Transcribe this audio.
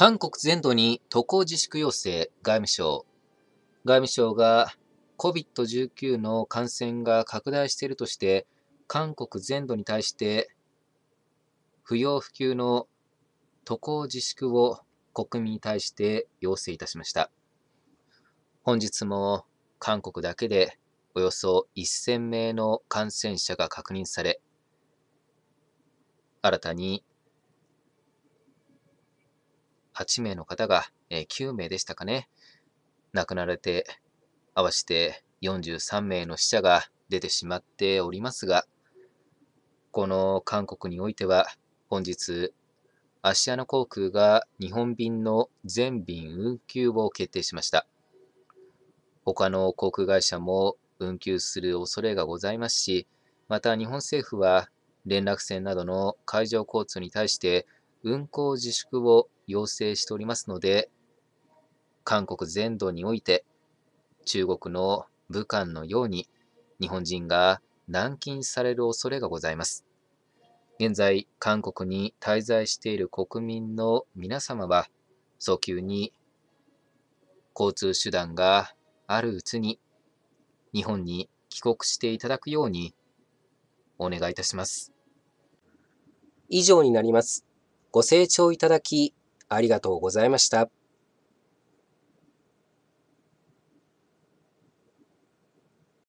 韓国全土に渡航自粛要請、外務省。外務省が COVID-19 の感染が拡大しているとして、韓国全土に対して不要不急の渡航自粛を国民に対して要請いたしました。本日も韓国だけでおよそ1000名の感染者が確認され、新たに8名の方が、え9名でしたかね、亡くなられて、合わせて43名の死者が出てしまっておりますが、この韓国においては、本日、アシア航空が日本便の全便運休を決定しました。他の航空会社も運休する恐れがございますし、また日本政府は連絡船などの海上交通に対して運航自粛を要請しておりますので、韓国全土において、中国の武漢のように日本人が軟禁される恐れがございます。現在、韓国に滞在している国民の皆様は、早急に交通手段があるうちに日本に帰国していただくようにお願いいたします。以上になります。ご清聴いただきありがとうございました。